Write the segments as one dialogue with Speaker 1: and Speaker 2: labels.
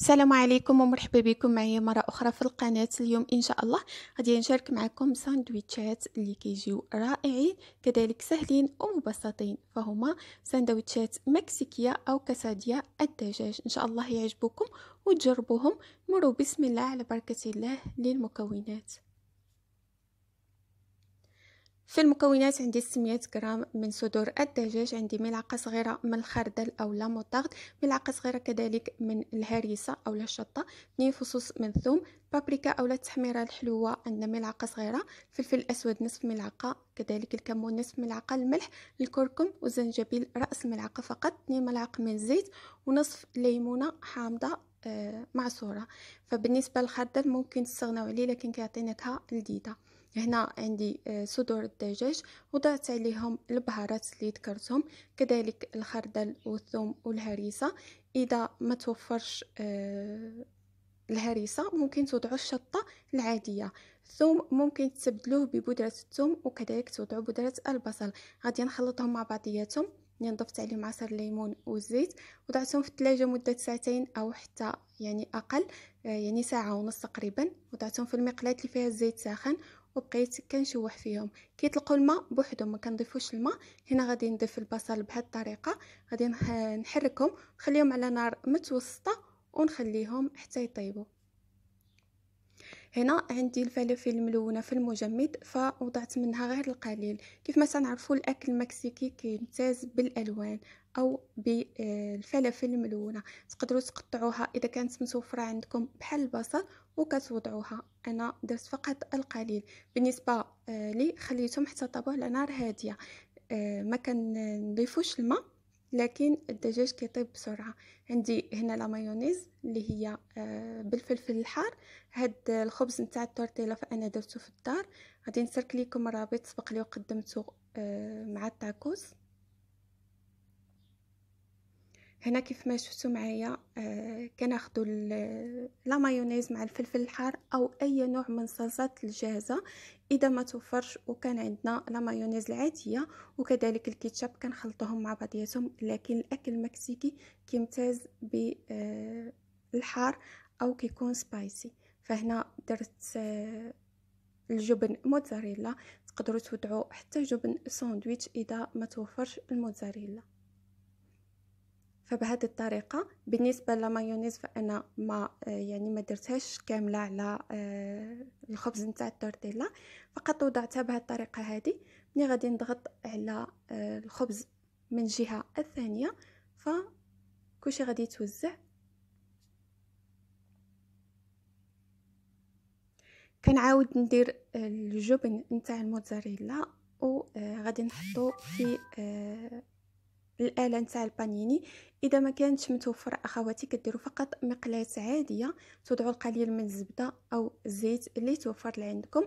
Speaker 1: السلام عليكم ومرحبا بكم معايا مره اخرى في القناه اليوم ان شاء الله غادي نشارك معكم ساندويتشات اللي كيجيو رائعين كذلك سهلين ومبسطين فهما ساندويتشات مكسيكيه او كساديه الدجاج ان شاء الله يعجبوكم وتجربوهم مروا بسم الله على بركه الله للمكونات في المكونات عندي 600 غرام من صدور الدجاج عندي ملعقة صغيرة من الخردل أو لا موطارد ملعقة صغيرة كذلك من الهريسة أو الشطة 2 فصوص من الثوم بابريكا أو التحميرة الحلوة عندنا ملعقة صغيرة فلفل أسود نصف ملعقة كذلك الكمون نصف ملعقة الملح الكركم والزنجبيل رأس ملعقة فقط 2 ملاعق من الزيت ونصف ليمونة حامضة آه، معصورة فبالنسبة للخردل ممكن تستغناو عليه لكن كيعطي نكهة لذيذة هنا عندي آه، صدور الدجاج وضعت عليهم البهارات اللي ذكرتهم كذلك الخردل والثوم والهريسه اذا ما توفرش آه، الهريسه ممكن توضعوا الشطه العاديه الثوم ممكن تبدلوه ببودره الثوم وكذلك توضعوا بودره البصل غادي نخلطهم مع بعضياتهم نضفت يعني ضفت عليهم عصير الليمون والزيت وضعتهم في الثلاجه مده ساعتين او حتى يعني اقل آه، يعني ساعه ونص تقريبا وضعتهم في المقلاه اللي فيها الزيت ساخن وبقيت كنشوح فيهم كيطلقوا الماء بوحدهم ما كنضيفوش الماء هنا غادي نضيف البصل بهذه الطريقه غادي نحركهم نخليهم على نار متوسطه ونخليهم حتى يطيبوا هنا عندي الفلافل الملونه في المجمد فوضعت منها غير القليل كيف ما تنعرفوا الاكل المكسيكي كيمتاز بالالوان او بالفلافل الملونه تقدروا تقطعوها اذا كانت متوفره عندكم بحال البصل وكتوضعوها انا درت فقط القليل بالنسبه لي خليتهم حتى طابوا على نار هاديه ما كنضيفوش الماء لكن الدجاج كيطيب بسرعه عندي هنا لامايونيز اللي هي آه، بالفلفل الحار هاد الخبز نتاع التورتيلا فانا درتو في الدار غادي نسرك لكم الرابط سبق لي وقدمته آه، مع التاكوس هنا كيف ما شفتوا معايا آه، كناخذوا آه، لا مايونيز مع الفلفل الحار او اي نوع من الصلصات الجاهزه اذا ما توفرش وكان عندنا لا مايونيز العاديه وكذلك الكيتشاب كنخلطوهم مع بعضياتهم لكن الاكل المكسيكي كيمتاز بالحار آه، او كيكون سبايسي فهنا درت الجبن موتزاريلا تقدروا تودعوا حتى جبن ساندويتش اذا ما توفرش الموتزاريلا فبهذه الطريقة بالنسبة للمايونيز فأنا ما آه، يعني ما درتهاش كاملة على آه، الخبز نتاع التورتيلا فقط وضعتها بهذه الطريقة هذه ملي غادي نضغط على آه، الخبز من جهة الثانية فكلشي غادي يتوزع كنعاود ندير الجبن نتاع الموتزاريلا وغادي نحطو في الاله نتاع البانيني اذا ما كانتش متوفره اخواتي كديروا فقط مقلاه عاديه تضعوا القليل من الزبده او الزيت اللي توفر لعندكم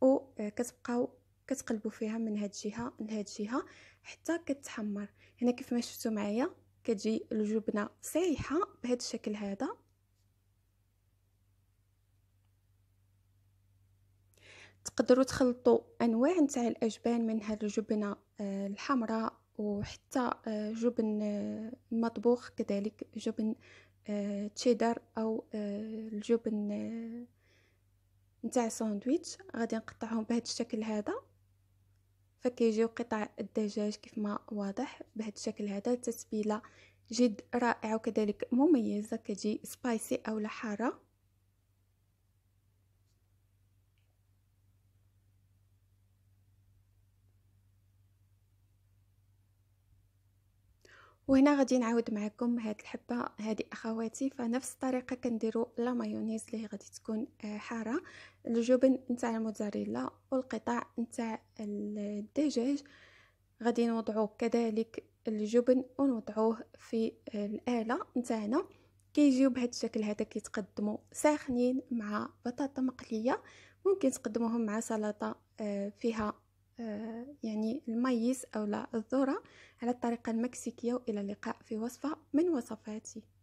Speaker 1: وكتبقاو آه، كتقلبوا فيها من هاد الجهه لهاد الجهه حتى كتحمر هنا كيف ما شفتوا معايا كتجي الجبنه سايحه بهذا الشكل هذا تقدروا تخلطوا انواع نتاع الاجبان منها الجبنه آه، الحمراء وحتى آه، جبن المطبوخ آه، كذلك جبن آه، تشيدر او الجبن نتاع ساندويتش غادي نقطعهم بهذا الشكل هذا فكيجيو قطع الدجاج كيف ما واضح بهذا الشكل هذا تتبيله جد رائعه وكذلك مميزه كتجي سبايسي او حاره وهنا غادي نعاود معكم هاد الحبه هادي اخواتي فنفس الطريقه كنديروا لا مايونيز اللي غادي تكون آه، حاره الجبن نتاع الموتزاريلا والقطع نتاع الدجاج غادي نوضعوا كذلك الجبن ونوضعوه في آه، الاله نتاعنا كيجيو بهذا الشكل هذا كيتقدموا ساخنين مع بطاطا مقليه ممكن تقدموهم مع سلطه آه، فيها آه، يعني الميس أو لا الذرة على الطريقة المكسيكية وإلى اللقاء في وصفة من وصفاتي